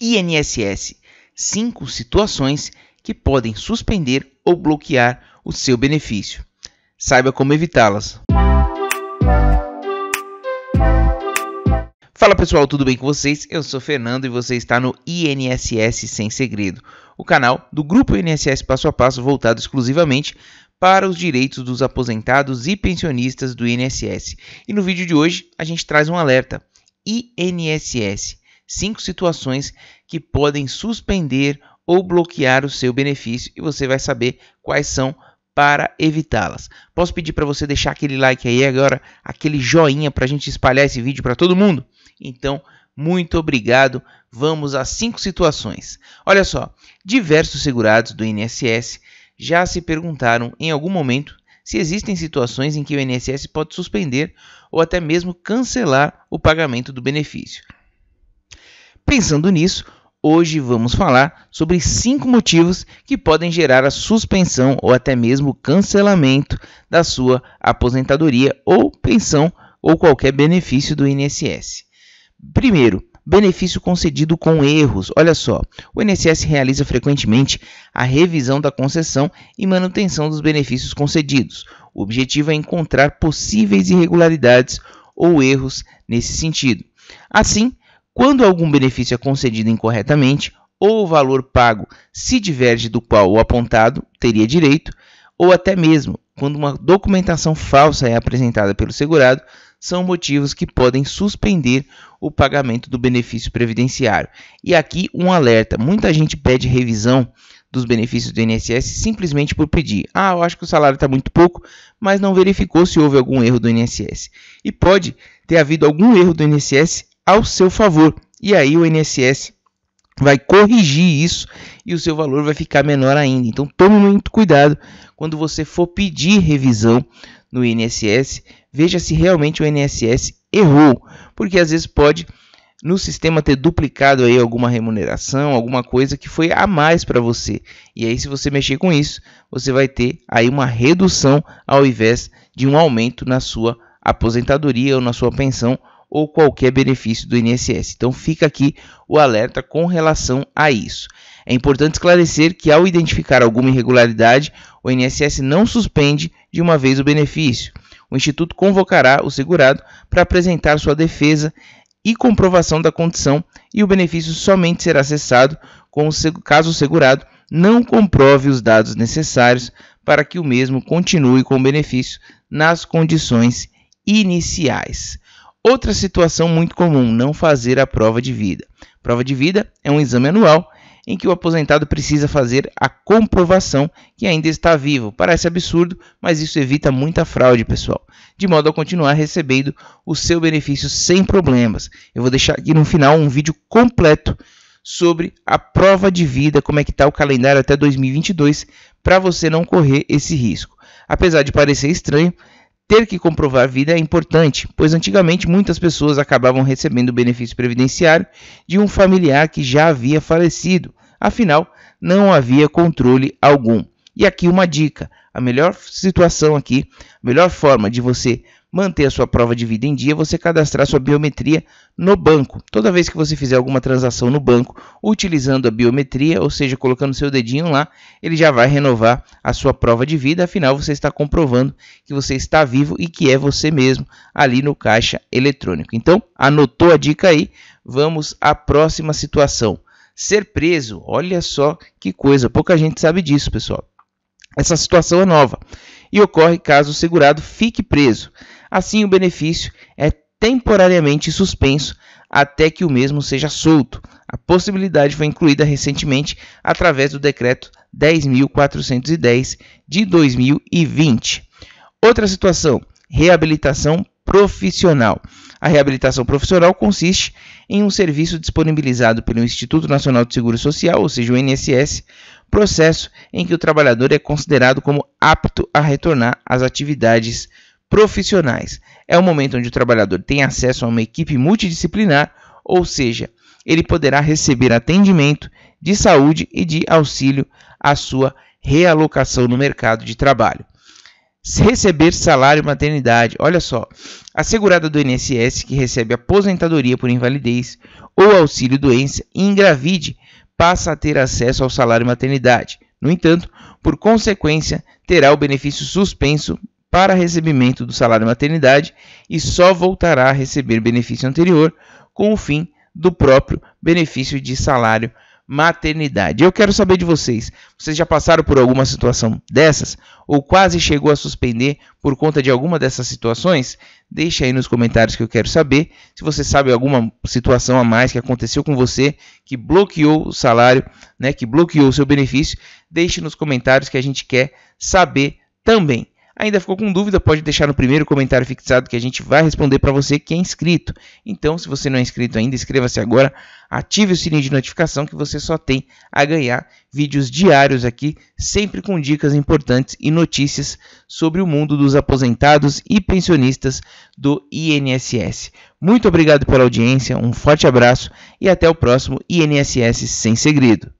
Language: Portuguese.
INSS, cinco situações que podem suspender ou bloquear o seu benefício. Saiba como evitá-las. Fala pessoal, tudo bem com vocês? Eu sou Fernando e você está no INSS Sem Segredo, o canal do grupo INSS Passo a Passo voltado exclusivamente para os direitos dos aposentados e pensionistas do INSS. E no vídeo de hoje a gente traz um alerta. INSS cinco situações que podem suspender ou bloquear o seu benefício e você vai saber quais são para evitá-las. Posso pedir para você deixar aquele like aí agora, aquele joinha para a gente espalhar esse vídeo para todo mundo? Então, muito obrigado. Vamos às cinco situações. Olha só, diversos segurados do INSS já se perguntaram em algum momento se existem situações em que o INSS pode suspender ou até mesmo cancelar o pagamento do benefício. Pensando nisso, hoje vamos falar sobre cinco motivos que podem gerar a suspensão ou até mesmo cancelamento da sua aposentadoria ou pensão ou qualquer benefício do INSS. Primeiro, benefício concedido com erros. Olha só, o INSS realiza frequentemente a revisão da concessão e manutenção dos benefícios concedidos. O objetivo é encontrar possíveis irregularidades ou erros nesse sentido. Assim, quando algum benefício é concedido incorretamente, ou o valor pago se diverge do qual o apontado teria direito, ou até mesmo quando uma documentação falsa é apresentada pelo segurado, são motivos que podem suspender o pagamento do benefício previdenciário. E aqui um alerta: muita gente pede revisão dos benefícios do INSS simplesmente por pedir. Ah, eu acho que o salário está muito pouco, mas não verificou se houve algum erro do INSS. E pode ter havido algum erro do INSS ao seu favor. E aí o INSS vai corrigir isso e o seu valor vai ficar menor ainda. Então tome muito cuidado quando você for pedir revisão no INSS, veja se realmente o INSS errou, porque às vezes pode no sistema ter duplicado aí alguma remuneração, alguma coisa que foi a mais para você. E aí se você mexer com isso, você vai ter aí uma redução ao invés de um aumento na sua aposentadoria ou na sua pensão ou qualquer benefício do INSS. Então fica aqui o alerta com relação a isso. É importante esclarecer que ao identificar alguma irregularidade, o INSS não suspende de uma vez o benefício. O instituto convocará o segurado para apresentar sua defesa e comprovação da condição e o benefício somente será cessado o caso o segurado não comprove os dados necessários para que o mesmo continue com o benefício nas condições iniciais. Outra situação muito comum, não fazer a prova de vida. Prova de vida é um exame anual em que o aposentado precisa fazer a comprovação que ainda está vivo. Parece absurdo, mas isso evita muita fraude, pessoal. De modo a continuar recebendo o seu benefício sem problemas. Eu vou deixar aqui no final um vídeo completo sobre a prova de vida, como é que está o calendário até 2022, para você não correr esse risco. Apesar de parecer estranho, ter que comprovar a vida é importante, pois antigamente muitas pessoas acabavam recebendo o benefício previdenciário de um familiar que já havia falecido, afinal, não havia controle algum. E aqui uma dica: a melhor situação aqui, a melhor forma de você manter a sua prova de vida em dia, você cadastrar sua biometria no banco. Toda vez que você fizer alguma transação no banco utilizando a biometria, ou seja, colocando seu dedinho lá, ele já vai renovar a sua prova de vida, afinal você está comprovando que você está vivo e que é você mesmo ali no caixa eletrônico. Então, anotou a dica aí? Vamos à próxima situação. Ser preso, olha só que coisa, pouca gente sabe disso, pessoal. Essa situação é nova e ocorre caso o segurado fique preso. Assim, o benefício é temporariamente suspenso até que o mesmo seja solto. A possibilidade foi incluída recentemente através do decreto 10.410 de 2020. Outra situação: reabilitação profissional. A reabilitação profissional consiste em um serviço disponibilizado pelo Instituto Nacional de Seguro Social, ou seja, o INSS, processo em que o trabalhador é considerado como apto a retornar às atividades profissionais profissionais. É o momento onde o trabalhador tem acesso a uma equipe multidisciplinar, ou seja, ele poderá receber atendimento de saúde e de auxílio à sua realocação no mercado de trabalho. Receber salário maternidade. Olha só, a segurada do INSS que recebe aposentadoria por invalidez ou auxílio doença e engravide passa a ter acesso ao salário maternidade. No entanto, por consequência, terá o benefício suspenso para recebimento do salário maternidade e só voltará a receber benefício anterior com o fim do próprio benefício de salário maternidade. Eu quero saber de vocês, vocês já passaram por alguma situação dessas ou quase chegou a suspender por conta de alguma dessas situações? Deixa aí nos comentários que eu quero saber se você sabe alguma situação a mais que aconteceu com você que bloqueou o salário, né, que bloqueou o seu benefício, deixe nos comentários que a gente quer saber também. Ainda ficou com dúvida? Pode deixar no primeiro comentário fixado que a gente vai responder para você que é inscrito. Então, se você não é inscrito ainda, inscreva-se agora, ative o sininho de notificação que você só tem a ganhar vídeos diários aqui, sempre com dicas importantes e notícias sobre o mundo dos aposentados e pensionistas do INSS. Muito obrigado pela audiência, um forte abraço e até o próximo INSS sem segredo.